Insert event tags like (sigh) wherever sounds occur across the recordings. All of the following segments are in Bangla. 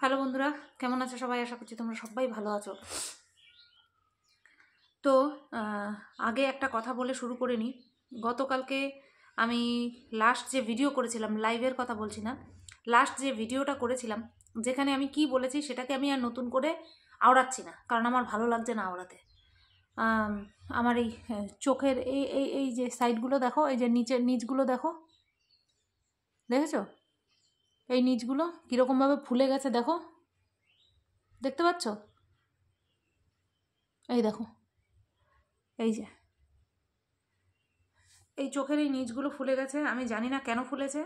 হ্যালো বন্ধুরা কেমন আছো সবাই আশা করছি তোমরা সবাই ভালো আছো তো আগে একটা কথা বলে শুরু করে নিই গতকালকে আমি লাস্ট যে ভিডিও করেছিলাম লাইভের কথা বলছি না লাস্ট যে ভিডিওটা করেছিলাম যেখানে আমি কি বলেছি সেটাকে আমি আর নতুন করে আওড়াচ্ছি না কারণ আমার ভালো লাগছে না আওড়াতে আমার এই চোখের এই এই এই যে সাইডগুলো দেখো এই যে নিচের নিচগুলো দেখো দেখেছো এই নিচগুলো কীরকমভাবে ফুলে গেছে দেখো দেখতে পাচ্ছ এই দেখো এই যে এই চোখের এই নিচগুলো ফুলে গেছে আমি জানি না কেন ফুলেছে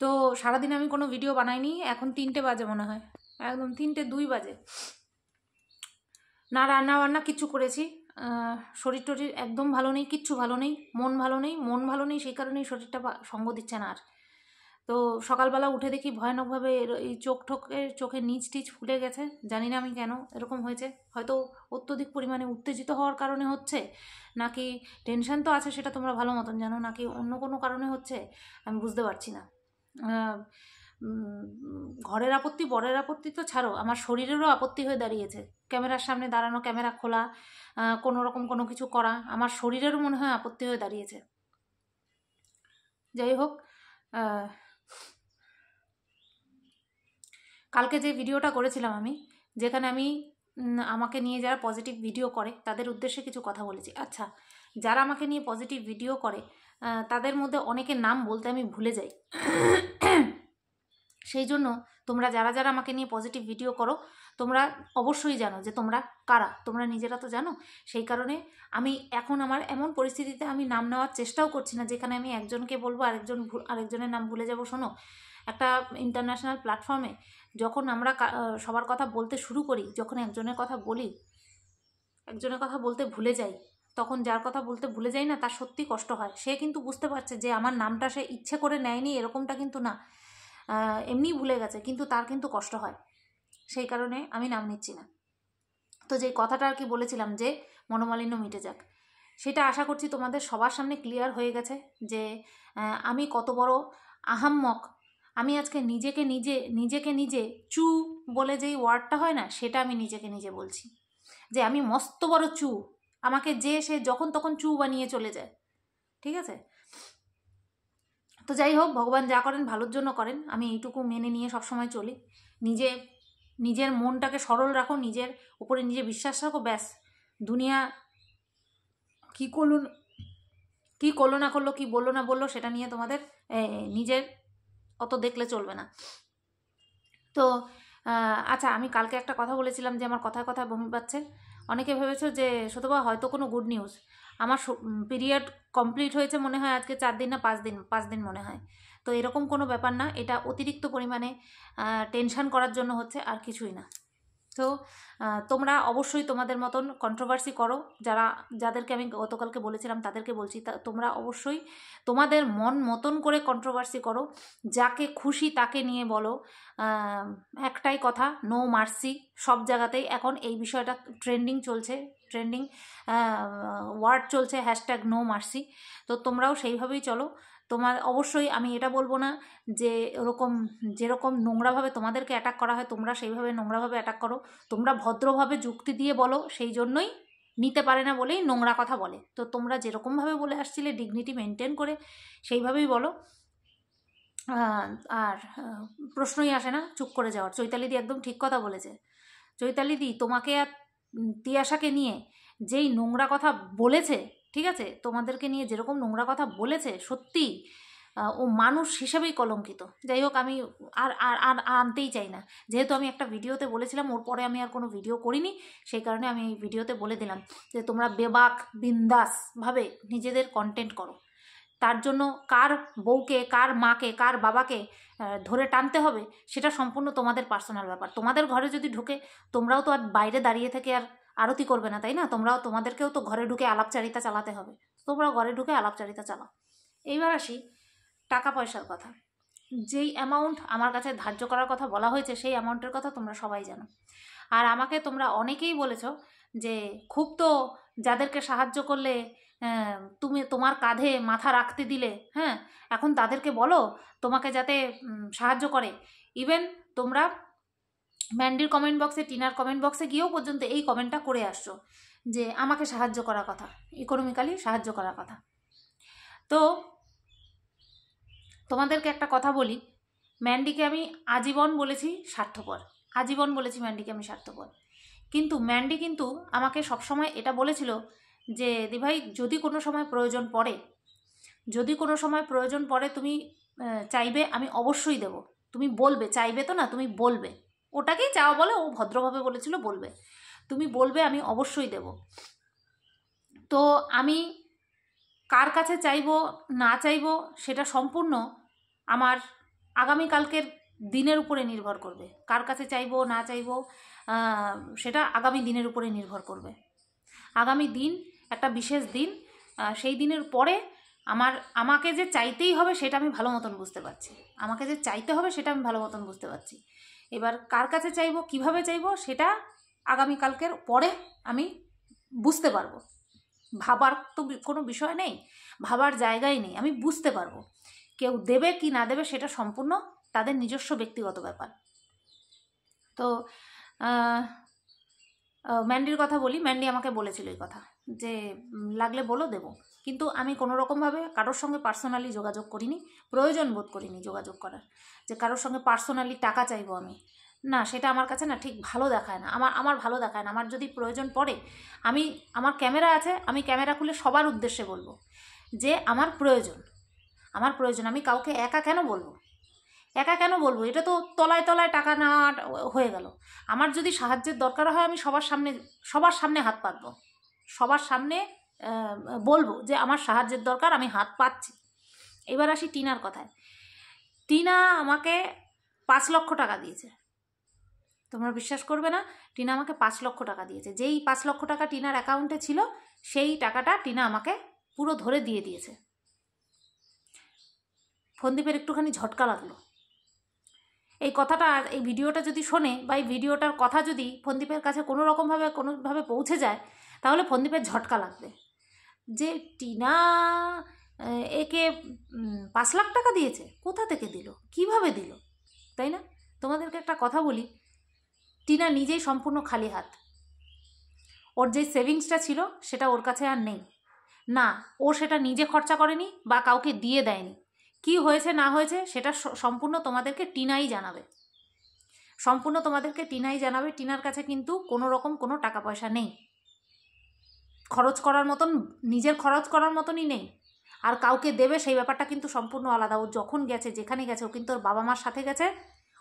তো সারাদিন আমি কোনো ভিডিও বানাইনি এখন তিনটে বাজে মনে হয় একদম তিনটে দুই বাজে না রান্না বান্না কিচ্ছু করেছি শরীর টরির একদম ভালো নেই কিচ্ছু ভালো নেই মন ভালো নেই মন ভালো নেই সেই কারণেই শরীরটা সঙ্গ দিচ্ছে না আর তো সকালবেলা উঠে দেখি ভয়ানকভাবে এই চোখ ঠোকের চোখের নিচ টিচ ফুলে গেছে জানি না আমি কেন এরকম হয়েছে হয়তো অত্যধিক পরিমাণে উত্তেজিত হওয়ার কারণে হচ্ছে নাকি টেনশন তো আছে সেটা তোমরা ভালো মতন জানো নাকি অন্য কোনো কারণে হচ্ছে আমি বুঝতে পারছি না ঘরের আপত্তি বরের আপত্তি তো ছাড়ো আমার শরীরেরও আপত্তি হয়ে দাঁড়িয়েছে ক্যামেরার সামনে দাঁড়ানো ক্যামেরা খোলা কোনো রকম কোনো কিছু করা আমার শরীরেরও মনে হয় আপত্তি হয়ে দাঁড়িয়েছে যাই হোক কালকে যে ভিডিওটা করেছিলাম আমি যেখানে আমি আমাকে নিয়ে যারা পজিটিভ ভিডিও করে তাদের উদ্দেশ্যে কিছু কথা বলেছি আচ্ছা যারা আমাকে নিয়ে পজিটিভ ভিডিও করে তাদের মধ্যে অনেকের নাম বলতে আমি ভুলে যাই (coughs) সেই জন্য তোমরা যারা যারা আমাকে নিয়ে পজিটিভ ভিডিও করো তোমরা অবশ্যই জানো যে তোমরা কারা তোমরা নিজেরা তো জানো সেই কারণে আমি এখন আমার এমন পরিস্থিতিতে আমি নাম নেওয়ার চেষ্টাও করছি না যেখানে আমি একজনকে বলবো আরেকজন আরেকজনের নাম ভুলে যাব শোনো একটা ইন্টারন্যাশনাল প্ল্যাটফর্মে যখন আমরা সবার কথা বলতে শুরু করি যখন একজনের কথা বলি একজনের কথা বলতে ভুলে যাই তখন যার কথা বলতে ভুলে যাই না তার সত্যি কষ্ট হয় সে কিন্তু বুঝতে পারছে যে আমার নামটা সে ইচ্ছে করে নেয়নি এরকমটা কিন্তু না এমনি ভুলে গেছে কিন্তু তার কিন্তু কষ্ট হয় সেই কারণে আমি নাম নিচ্ছি না তো যে কথাটা আর কি বলেছিলাম যে মনোমালিন্য মিটে যাক সেটা আশা করছি তোমাদের সবার সামনে ক্লিয়ার হয়ে গেছে যে আমি কত বড় আহাম্মক আমি আজকে নিজেকে নিজে নিজেকে নিজে চু বলে যেই ওয়ার্ডটা হয় না সেটা আমি নিজেকে নিজে বলছি যে আমি মস্ত বড় চু আমাকে যে সে যখন তখন চু বানিয়ে চলে যায় ঠিক আছে তো যাই হোক ভগবান যা করেন ভালোর জন্য করেন আমি এইটুকু মেনে নিয়ে সবসময় চলি নিজে নিজের মনটাকে সরল রাখো নিজের উপরে নিজে বিশ্বাস রাখো ব্যাস দুনিয়া কী করলুন কী করলো না করলো কী বললো না বললো সেটা নিয়ে তোমাদের নিজের অত দেখলে চলবে না তো আচ্ছা আমি কালকে একটা কথা বলেছিলাম যে আমার কথায় কথায় বমি পাচ্ছে অনেকে ভেবেছো যে শতবা হয়তো কোনো গুড নিউজ আমার পিরিয়ড কমপ্লিট হয়েছে মনে হয় আজকে চার দিন না পাঁচ দিন পাঁচ দিন মনে হয় তো এরকম কোনো ব্যাপার না এটা অতিরিক্ত পরিমাণে টেনশান করার জন্য হচ্ছে আর কিছুই না তো তোমরা অবশ্যই তোমাদের মতন কন্ট্রোভার্সি করো যারা যাদেরকে আমি গতকালকে বলেছিলাম তাদেরকে বলছি তোমরা অবশ্যই তোমাদের মন মতন করে কন্ট্রোভার্সি করো যাকে খুশি তাকে নিয়ে বলো একটাই কথা নো মার্সি সব জায়গাতেই এখন এই বিষয়টা ট্রেন্ডিং চলছে ট্রেন্ডিং ওয়ার্ড চলছে হ্যাশট্যাগ নো মার্সি তো তোমরাও সেইভাবেই চলো তোমার অবশ্যই আমি এটা বলবো না যে ওরকম যেরকম নোংরাভাবে তোমাদেরকে অ্যাটাক করা হয় তোমরা সেইভাবে নোংরাভাবে অ্যাটাক করো তোমরা ভদ্রভাবে যুক্তি দিয়ে বলো সেই জন্যই নিতে পারে না বলেই নোংরা কথা বলে তো তোমরা যেরকমভাবে বলে আসছিলে ডিগনিটি মেনটেন করে সেইভাবেই বলো আর প্রশ্নই আসে না চুপ করে যাওয়ার চৈতালিদি একদম ঠিক কথা বলেছে চৈতালিদি তোমাকে আর তিয়াশাকে নিয়ে যেই নোংরা কথা বলেছে ঠিক আছে তোমাদেরকে নিয়ে যেরকম নোংরা কথা বলেছে সত্যি ও মানুষ হিসেবেই কলঙ্কিত যাই হোক আমি আর আর আর আনতেই চাই না যেহেতু আমি একটা ভিডিওতে বলেছিলাম ওর পরে আমি আর কোনো ভিডিও করিনি সেই কারণে আমি এই ভিডিওতে বলে দিলাম যে তোমরা বেবাক বিন্দাসভাবে নিজেদের কন্টেন্ট করো তার জন্য কার বউকে কার মাকে কার বাবাকে ধরে টানতে হবে সেটা সম্পূর্ণ তোমাদের পার্সোনাল ব্যাপার তোমাদের ঘরে যদি ঢুকে তোমরাও তো আর বাইরে দাঁড়িয়ে থেকে আর আরতি করবে না তাই না তোমরাও তোমাদেরকেও তো ঘরে ঢুকে আলাপচারিতা চালাতে হবে তোমরাও ঘরে ঢুকে আলাপচারিতা চালাও এইবার আসি টাকা পয়সার কথা যেই অ্যামাউন্ট আমার কাছে ধার্য করার কথা বলা হয়েছে সেই অ্যামাউন্টের কথা তোমরা সবাই জানো আর আমাকে তোমরা অনেকেই বলেছ যে খুব তো যাদেরকে সাহায্য করলে তুমি তোমার কাঁধে মাথা রাখতে দিলে হ্যাঁ এখন তাদেরকে বলো তোমাকে যাতে সাহায্য করে ইভেন তোমরা ম্যান্ডির কমেন্ট বক্সে টিনার কমেন্ট বক্সে গিয়েও পর্যন্ত এই কমেন্টটা করে আসছো যে আমাকে সাহায্য করার কথা ইকোনমিক্যালি সাহায্য করার কথা তো তোমাদেরকে একটা কথা বলি ম্যান্ডিকে আমি আজীবন বলেছি স্বার্থপর আজীবন বলেছি ম্যান্ডিকে আমি স্বার্থপর কিন্তু ম্যান্ডি কিন্তু আমাকে সবসময় এটা বলেছিল যে দিভাই যদি কোনো সময় প্রয়োজন পড়ে যদি কোনো সময় প্রয়োজন পড়ে তুমি চাইবে আমি অবশ্যই দেব তুমি বলবে চাইবে তো না তুমি বলবে ওটাকেই চাওয়া বলে ও ভদ্রভাবে বলেছিল বলবে তুমি বলবে আমি অবশ্যই দেব তো আমি কার কাছে চাইব না চাইব সেটা সম্পূর্ণ আমার আগামীকালকের দিনের উপরে নির্ভর করবে কার কাছে চাইব না চাইব সেটা আগামী দিনের উপরে নির্ভর করবে আগামী দিন একটা বিশেষ দিন সেই দিনের পরে আমার আমাকে যে চাইতেই হবে সেটা আমি ভালো মতন বুঝতে পারছি আমাকে যে চাইতে হবে সেটা আমি ভালো মতন বুঝতে পারছি এবার কার কাছে চাইব কিভাবে চাইব সেটা আগামীকালকের পরে আমি বুঝতে পারবো ভাবার তো কোনো বিষয় নেই ভাবার জায়গাই নেই আমি বুঝতে পারবো কেউ দেবে কি না দেবে সেটা সম্পূর্ণ তাদের নিজস্ব ব্যক্তিগত ব্যাপার তো ম্যান্ডির কথা বলি ম্যান্ডি আমাকে বলেছিল এই কথা যে লাগলে বলো দেব কিন্তু আমি কোনো রকমভাবে কারোর সঙ্গে পার্সোনালি যোগাযোগ করিনি প্রয়োজন বোধ করিনি যোগাযোগ করার যে কারোর সঙ্গে পার্সোনালি টাকা চাইবো আমি না সেটা আমার কাছে না ঠিক ভালো দেখায় না আমার আমার ভালো দেখায় না আমার যদি প্রয়োজন পড়ে আমি আমার ক্যামেরা আছে আমি ক্যামেরা খুলে সবার উদ্দেশ্যে বলবো যে আমার প্রয়োজন আমার প্রয়োজন আমি কাউকে একা কেন বলবো একা কেন বলবো এটা তো তলায় তলায় টাকা নেওয়া হয়ে গেল আমার যদি সাহায্যের দরকার হয় আমি সবার সামনে সবার সামনে হাত পাতবো সবার সামনে বলবো যে আমার সাহায্যের দরকার আমি হাত পাচ্ছি এবার আসি টিনার কথায় টিনা আমাকে পাঁচ লক্ষ টাকা দিয়েছে তোমরা বিশ্বাস করবে না টিনা আমাকে পাঁচ লক্ষ টাকা দিয়েছে যেই পাঁচ লক্ষ টাকা টিনার অ্যাকাউন্টে ছিল সেই টাকাটা টিনা আমাকে পুরো ধরে দিয়ে দিয়েছে ফন্দীপের একটুখানি ঝটকা লাগলো এই কথাটা এই ভিডিওটা যদি শোনে বা এই ভিডিওটার কথা যদি ফন্দীপের কাছে কোনো রকমভাবে কোনোভাবে পৌঁছে যায় তাহলে ফন্দীপের ঝটকা লাগবে যে টিনা একে পাঁচ লাখ টাকা দিয়েছে কোথা থেকে দিল কিভাবে দিল তাই না তোমাদেরকে একটা কথা বলি টিনা নিজেই সম্পূর্ণ খালি হাত ওর যে সেভিংসটা ছিল সেটা ওর কাছে আর নেই না ও সেটা নিজে খরচা করেনি বা কাউকে দিয়ে দেয়নি কি হয়েছে না হয়েছে সেটা সম্পূর্ণ তোমাদেরকে টিনাই জানাবে সম্পূর্ণ তোমাদেরকে টিনাই জানাবে টিনার কাছে কিন্তু কোনো রকম কোনো টাকা পয়সা নেই খরচ করার মতন নিজের খরচ করার মতনই নেই আর কাউকে দেবে সেই ব্যাপারটা কিন্তু সম্পূর্ণ আলাদা ও যখন গেছে যেখানে গেছে ও কিন্তু ওর বাবা মার সাথে গেছে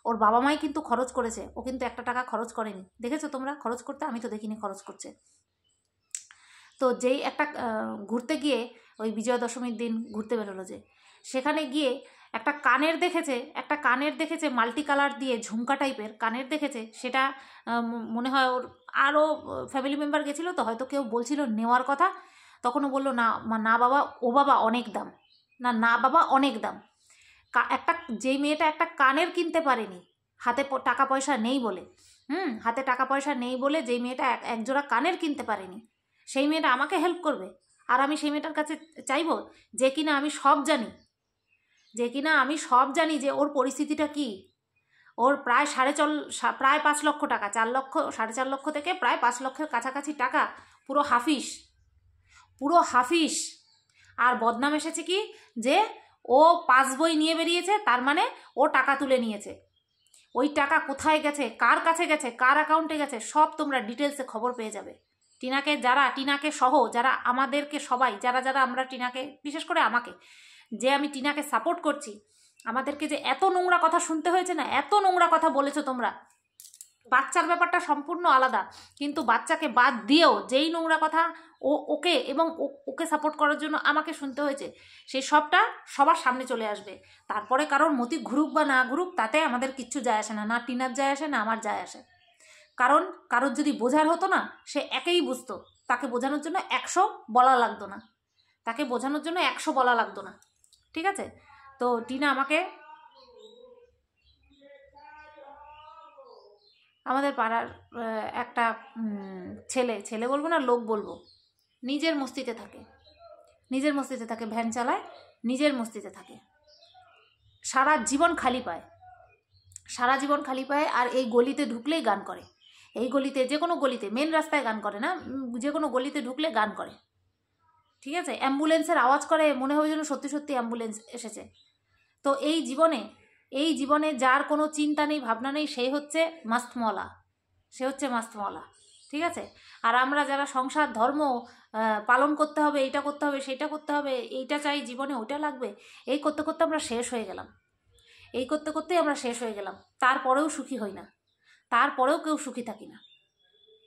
ওর বাবা মাই কিন্তু খরচ করেছে ও কিন্তু একটা টাকা খরচ করেনি দেখেছো তোমরা খরচ করতে আমি তো দেখিনি খরচ করছে তো যেই একটা ঘুরতে গিয়ে ওই বিজয়া দশমীর দিন ঘুরতে বেরোলো যে সেখানে গিয়ে একটা কানের দেখেছে একটা কানের দেখেছে মাল্টি কালার দিয়ে ঝুমকা টাইপের কানের দেখেছে সেটা মনে হয় ওর আরও ফ্যামিলি মেম্বার গেছিলো তো হয়তো কেউ বলছিল নেওয়ার কথা তখন ও বললো না না বাবা ও বাবা অনেক দাম না না বাবা অনেক দাম একটা যেই মেয়েটা একটা কানের কিনতে পারেনি হাতে টাকা পয়সা নেই বলে হুম হাতে টাকা পয়সা নেই বলে যেই মেয়েটা এক জোড়া কানের কিনতে পারেনি সেই মেয়েটা আমাকে হেল্প করবে আর আমি সেই মেয়েটার কাছে চাইব যে কিনা আমি সব জানি যে কিনা আমি সব জানি যে ওর পরিস্থিতিটা কি ওর প্রায় সাড়ে চল প্রায় পাঁচ লক্ষ টাকা চার লক্ষ সাড়ে চার লক্ষ থেকে প্রায় পাঁচ লক্ষের কাছাকাছি টাকা পুরো হাফিস পুরো হাফিস আর বদনাম এসেছে কি যে ও পাস বই নিয়ে বেরিয়েছে তার মানে ও টাকা তুলে নিয়েছে ওই টাকা কোথায় গেছে কার কাছে গেছে কার অ্যাকাউন্টে গেছে সব তোমরা ডিটেলসে খবর পেয়ে যাবে টিনাকে যারা টিনাকে সহ যারা আমাদেরকে সবাই যারা যারা আমরা টিনাকে বিশেষ করে আমাকে যে আমি টিনাকে সাপোর্ট করছি আমাদেরকে যে এত নোংরা কথা শুনতে হয়েছে না এত নোংরা কথা বলেছো তোমরা বাচ্চার ব্যাপারটা সম্পূর্ণ আলাদা কিন্তু বাচ্চাকে বাদ দিয়েও যেই নোংরা কথা ও ওকে এবং ওকে সাপোর্ট করার জন্য আমাকে শুনতে হয়েছে সেই সবটা সবার সামনে চলে আসবে তারপরে কারোর মতি ঘুরুক বা না ঘুরুক তাতে আমাদের কিচ্ছু যায় আসে না না টিনার যায় আসে না আমার যায় আসে কারণ কারোর যদি বোঝার হতো না সে একেই বুঝতো তাকে বোঝানোর জন্য একশো বলা লাগতো না তাকে বোঝানোর জন্য একশো বলা লাগতো না ঠিক আছে তো টিনা আমাকে আমাদের পাড়ার একটা ছেলে ছেলে বলবো না লোক বলবো নিজের মস্তিতে থাকে নিজের মস্তিতে থাকে ভ্যান চালায় নিজের মস্তিতে থাকে সারা জীবন খালি পায় সারা জীবন খালি পায় আর এই গলিতে ঢুকলেই গান করে এই গলিতে যে কোনো গলিতে মেন রাস্তায় গান করে না যে কোনো গলিতে ঢুকলে গান করে ঠিক আছে অ্যাম্বুলেন্সের আওয়াজ করে মনে হয় যেন সত্যি সত্যি অ্যাম্বুলেন্স এসেছে তো এই জীবনে এই জীবনে যার কোনো চিন্তা নেই ভাবনা নেই সেই হচ্ছে মাস্তমলা সে হচ্ছে মাস্তমলা ঠিক আছে আর আমরা যারা সংসার ধর্ম পালন করতে হবে এইটা করতে হবে সেইটা করতে হবে এইটা চাই জীবনে ওইটা লাগবে এই করতে করতে আমরা শেষ হয়ে গেলাম এই করতে করতেই আমরা শেষ হয়ে গেলাম তারপরেও সুখী হই না তারপরেও কেউ সুখী থাকি না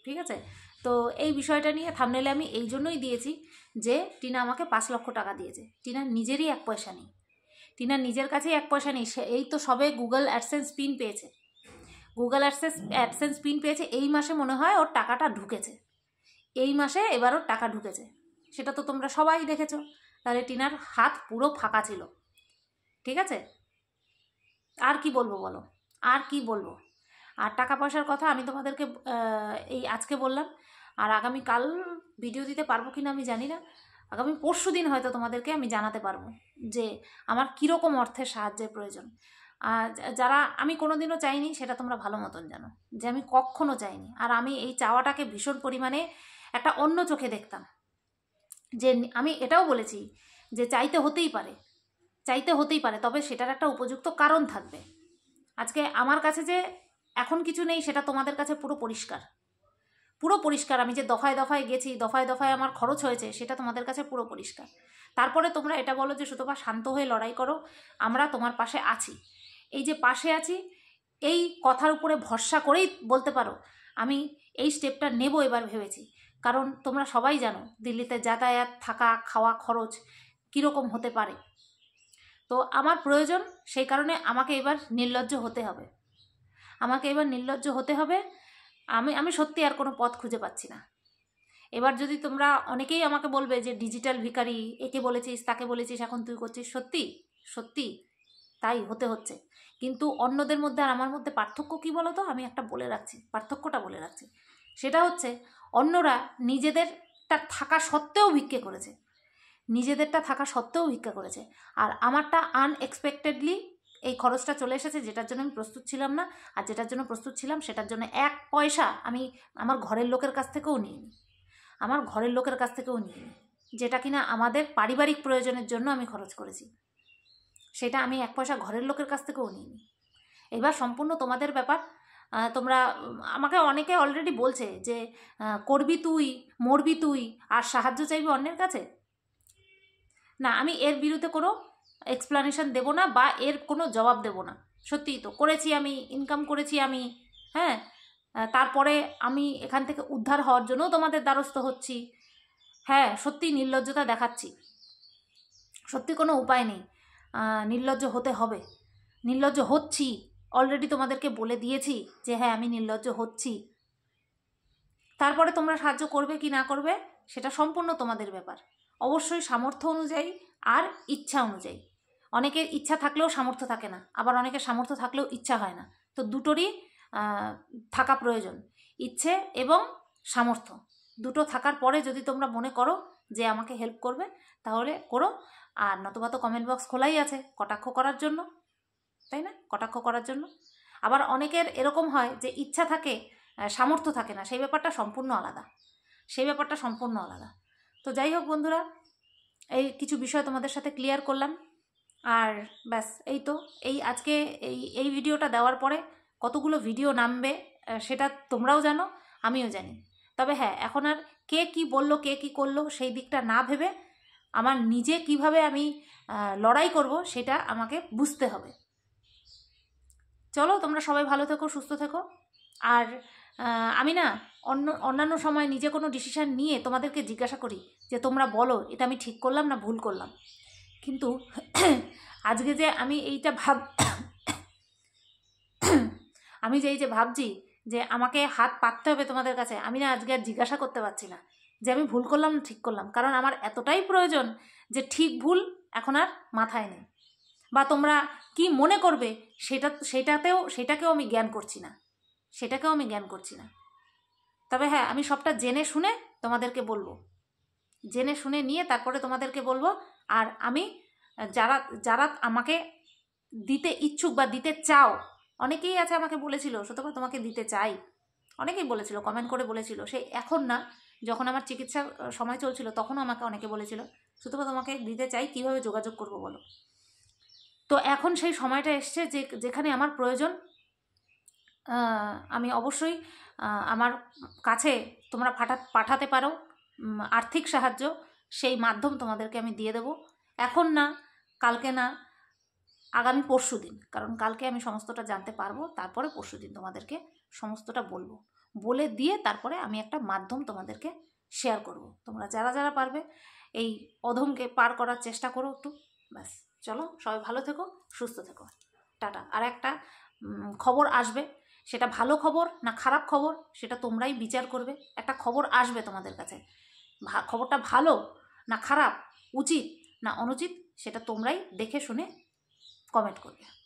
ঠিক আছে তো এই বিষয়টা নিয়ে থামনেলে আমি এই জন্যই দিয়েছি যে টিনা আমাকে পাঁচ লক্ষ টাকা দিয়েছে টিনার নিজেরই এক পয়সা নেই টিনার নিজের কাছেই এক পয়সা নেই সে এই তো সবে গুগল অ্যাডসেন্স পিন পেয়েছে গুগল অ্যাডসেন্স অ্যাডসেন্স পিন পেয়েছে এই মাসে মনে হয় ওর টাকাটা ঢুকেছে এই মাসে এবার ওর টাকা ঢুকেছে সেটা তো তোমরা সবাই দেখেছো তাহলে টিনার হাত পুরো ফাঁকা ছিল ঠিক আছে আর কি বলবো বলো আর কি বলবো আর টাকা পয়সার কথা আমি তোমাদেরকে এই আজকে বললাম আর আগামী কাল ভিডিও দিতে পারবো কি না আমি জানি না আগামী পরশু দিন হয়তো তোমাদেরকে আমি জানাতে পারবো যে আমার কীরকম অর্থের সাহায্যের প্রয়োজন যারা আমি কোনোদিনও চাইনি সেটা তোমরা ভালো মতন জানো যে আমি কখনও চাইনি আর আমি এই চাওয়াটাকে ভীষণ পরিমাণে একটা অন্য চোখে দেখতাম যে আমি এটাও বলেছি যে চাইতে হতেই পারে চাইতে হতেই পারে তবে সেটার একটা উপযুক্ত কারণ থাকবে আজকে আমার কাছে যে এখন কিছু নেই সেটা তোমাদের কাছে পুরো পরিষ্কার পুরো পরিষ্কার আমি যে দফায় দফায় গেছি দফায় দফায় আমার খরচ হয়েছে সেটা তোমাদের কাছে পুরো পরিষ্কার তারপরে তোমরা এটা বলো যে সুতপা শান্ত হয়ে লড়াই করো আমরা তোমার পাশে আছি এই যে পাশে আছি এই কথার উপরে ভরসা করেই বলতে পারো আমি এই স্টেপটা নেব এবার ভেবেছি কারণ তোমরা সবাই জানো দিল্লিতে যাতায়াত থাকা খাওয়া খরচ কীরকম হতে পারে তো আমার প্রয়োজন সেই কারণে আমাকে এবার নির্লজ্জ হতে হবে আমাকে এবার নির্লজ্জ হতে হবে আমি আমি সত্যি আর কোনো পথ খুঁজে পাচ্ছি না এবার যদি তোমরা অনেকেই আমাকে বলবে যে ডিজিটাল ভিকারি একে বলেছিস তাকে বলেছিস এখন তুই করছিস সত্যি সত্যি তাই হতে হচ্ছে কিন্তু অন্যদের মধ্যে আর আমার মধ্যে পার্থক্য কী বলো তো আমি একটা বলে রাখছি পার্থক্যটা বলে রাখছি সেটা হচ্ছে অন্যরা নিজেদেরটা থাকা সত্ত্বেও ভিক্ষে করেছে নিজেদেরটা থাকা সত্ত্বেও ভিক্ষা করেছে আর আমারটা আনএক্সপেক্টেডলি এই খরচটা চলে এসেছে যেটার জন্য আমি প্রস্তুত ছিলাম না আর যেটার জন্য প্রস্তুত ছিলাম সেটার জন্য এক পয়সা আমি আমার ঘরের লোকের কাছ থেকেও নিইনি আমার ঘরের লোকের কাছ থেকেও নিইনি যেটা কিনা আমাদের পারিবারিক প্রয়োজনের জন্য আমি খরচ করেছি সেটা আমি এক পয়সা ঘরের লোকের কাছ থেকেও নিইনি এবার সম্পূর্ণ তোমাদের ব্যাপার তোমরা আমাকে অনেকে অলরেডি বলছে যে করবি তুই মরবি তুই আর সাহায্য চাইবি অন্যের কাছে না আমি এর বিরুদ্ধে কোনো এক্সপ্লানেশন দেব না বা এর কোনো জবাব দেব না সত্যিই তো করেছি আমি ইনকাম করেছি আমি হ্যাঁ তারপরে আমি এখান থেকে উদ্ধার হওয়ার জন্য তোমাদের দ্বারস্থ হচ্ছি হ্যাঁ সত্যি নির্লজ্জতা দেখাচ্ছি সত্যি কোনো উপায় নেই নির্লজ্জ হতে হবে নির্লজ্জ হচ্ছি অলরেডি তোমাদেরকে বলে দিয়েছি যে হ্যাঁ আমি নির্লজ্জ হচ্ছি তারপরে তোমরা সাহায্য করবে কি না করবে সেটা সম্পূর্ণ তোমাদের ব্যাপার অবশ্যই সামর্থ্য অনুযায়ী আর ইচ্ছা অনুযায়ী অনেকের ইচ্ছা থাকলেও সামর্থ্য থাকে না আবার অনেকের সামর্থ্য থাকলেও ইচ্ছা হয় না তো দুটোরই থাকা প্রয়োজন ইচ্ছে এবং সামর্থ্য দুটো থাকার পরে যদি তোমরা মনে করো যে আমাকে হেল্প করবে তাহলে করো আর নতুবা তো কমেন্ট বক্স খোলাই আছে কটাক্ষ করার জন্য তাই না কটাক্ষ করার জন্য আবার অনেকের এরকম হয় যে ইচ্ছা থাকে সামর্থ্য থাকে না সেই ব্যাপারটা সম্পূর্ণ আলাদা সেই ব্যাপারটা সম্পূর্ণ আলাদা তো যাই হোক বন্ধুরা এই কিছু বিষয় তোমাদের সাথে ক্লিয়ার করলাম আর ব্যাস এই তো এই আজকে এই এই ভিডিওটা দেওয়ার পরে কতগুলো ভিডিও নামবে সেটা তোমরাও জানো আমিও জানি তবে হ্যাঁ এখন আর কে কি বলল কে কি করলো সেই দিকটা না ভেবে আমার নিজে কিভাবে আমি লড়াই করব সেটা আমাকে বুঝতে হবে চলো তোমরা সবাই ভালো থেকো সুস্থ থেকো আর আমি না অন্য অন্যান্য সময় নিজে কোনো ডিসিশান নিয়ে তোমাদেরকে জিজ্ঞাসা করি যে তোমরা বলো এটা আমি ঠিক করলাম না ভুল করলাম কিন্তু (clears throat) আজকে যে আমি এইটা ভাব (clears throat) আমি যে এই যে ভাবছি যে আমাকে হাত পাততে হবে তোমাদের কাছে আমি না আজকে আর জিজ্ঞাসা করতে পারছি না যে আমি ভুল করলাম ঠিক করলাম কারণ আমার এতটাই প্রয়োজন যে ঠিক ভুল এখন আর মাথায় নেই বা তোমরা কি মনে করবে সেটা সেটাতেও সেটাকেও আমি জ্ঞান করছি না সেটাকেও আমি জ্ঞান করছি না তবে হ্যাঁ আমি সবটা জেনে শুনে তোমাদেরকে বলবো জেনে শুনে নিয়ে তারপরে তোমাদেরকে বলবো আর আমি যারা যারা আমাকে দিতে ইচ্ছুক বা দিতে চাও অনেকেই আছে আমাকে বলেছিল সতপা তোমাকে দিতে চাই অনেকেই বলেছিল কমেন্ট করে বলেছিল সে এখন না যখন আমার চিকিৎসার সময় চলছিল তখনও আমাকে অনেকে বলেছিল সুতরাং তোমাকে দিতে চাই কিভাবে যোগাযোগ করব বলো তো এখন সেই সময়টা এসছে যে যেখানে আমার প্রয়োজন আমি অবশ্যই আমার কাছে তোমরা পাঠা পাঠাতে পারো আর্থিক সাহায্য সেই মাধ্যম তোমাদেরকে আমি দিয়ে দেব এখন না কালকে না আগামী পরশু দিন কারণ কালকে আমি সমস্তটা জানতে পারবো তারপরে পরশু দিন তোমাদেরকে সমস্তটা বলবো বলে দিয়ে তারপরে আমি একটা মাধ্যম তোমাদেরকে শেয়ার করব তোমরা যারা যারা পারবে এই অধমকে পার করার চেষ্টা করো একটু ব্যাস চলো সবাই ভালো থেকো সুস্থ থেকো টাটা আর একটা খবর আসবে সেটা ভালো খবর না খারাপ খবর সেটা তোমরাই বিচার করবে একটা খবর আসবে তোমাদের কাছে খবরটা ভালো না খারাপ উচিত না অনুচিত সেটা তোমরাই দেখে শুনে कमेंट कर